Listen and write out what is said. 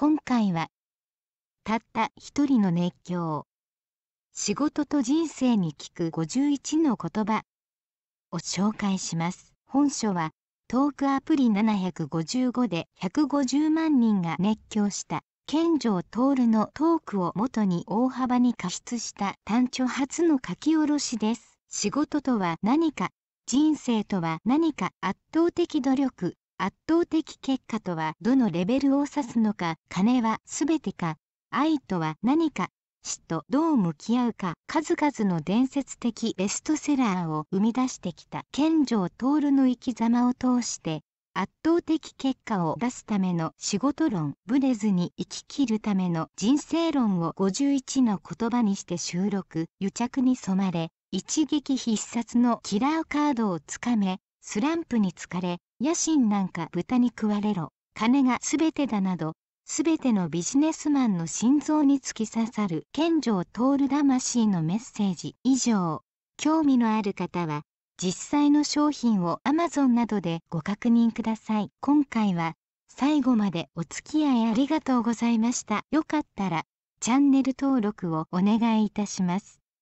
今回はたった一人の熱狂仕事と人生に聞く51の言葉を紹介します本書はトークアプリ755で150万人が熱狂した健城徹のトークを元に大幅に加筆した単調初の書き下ろしです仕事とは何か人生とは何か圧倒的努力圧倒的結果とはどのレベルを指すのか金は全てか愛とは何か死とどう向き合うか数々の伝説的ベストセラーを生み出してきた健城徹の生き様を通して圧倒的結果を出すための仕事論ブレずに生ききるための人生論を51の言葉にして収録癒着に染まれ一撃必殺のキラーカードをつかめスランプに疲れ野心なんか豚に食われろ金が全てだなど全てのビジネスマンの心臓に突き刺さる健常徹魂のメッセージ以上興味のある方は実際の商品を Amazon などでご確認ください今回は最後までお付き合いありがとうございましたよかったらチャンネル登録をお願いいたします